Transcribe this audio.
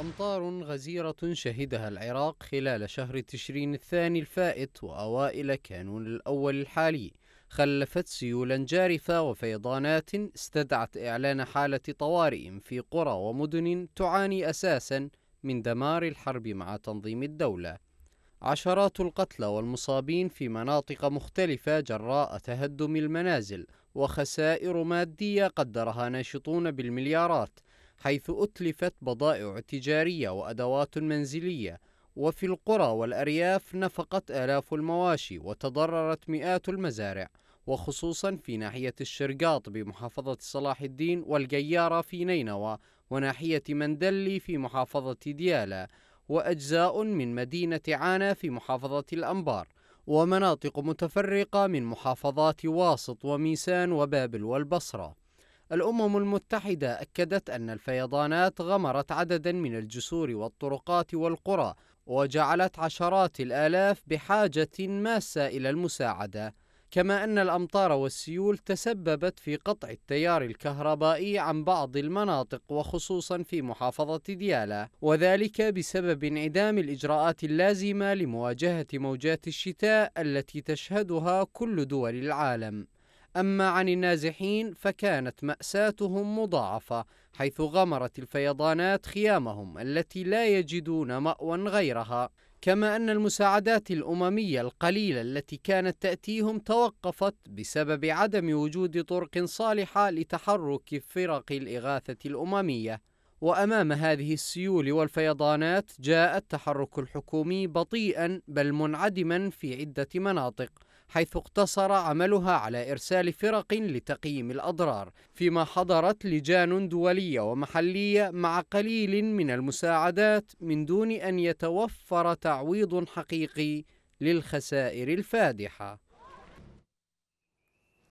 أمطار غزيرة شهدها العراق خلال شهر تشرين الثاني الفائت وأوائل كانون الأول الحالي خلفت سيولا جارفة وفيضانات استدعت إعلان حالة طوارئ في قرى ومدن تعاني أساسا من دمار الحرب مع تنظيم الدولة عشرات القتلى والمصابين في مناطق مختلفة جراء تهدم المنازل وخسائر مادية قدرها ناشطون بالمليارات حيث أتلفت بضائع تجارية وأدوات منزلية وفي القرى والأرياف نفقت آلاف المواشي وتضررت مئات المزارع وخصوصا في ناحية الشرقاط بمحافظة صلاح الدين والقيارة في نينوى وناحية مندلي في محافظة ديالى وأجزاء من مدينة عانا في محافظة الأنبار ومناطق متفرقة من محافظات واسط وميسان وبابل والبصرة الأمم المتحدة أكدت أن الفيضانات غمرت عددا من الجسور والطرقات والقرى وجعلت عشرات الآلاف بحاجة ماسة إلى المساعدة كما أن الأمطار والسيول تسببت في قطع التيار الكهربائي عن بعض المناطق وخصوصا في محافظة ديالا وذلك بسبب انعدام الإجراءات اللازمة لمواجهة موجات الشتاء التي تشهدها كل دول العالم أما عن النازحين فكانت مأساتهم مضاعفة حيث غمرت الفيضانات خيامهم التي لا يجدون مأوى غيرها كما أن المساعدات الأممية القليلة التي كانت تأتيهم توقفت بسبب عدم وجود طرق صالحة لتحرك فرق الإغاثة الأممية وأمام هذه السيول والفيضانات جاء التحرك الحكومي بطيئا بل منعدما في عدة مناطق حيث اقتصر عملها على إرسال فرق لتقييم الأضرار فيما حضرت لجان دولية ومحلية مع قليل من المساعدات من دون أن يتوفر تعويض حقيقي للخسائر الفادحة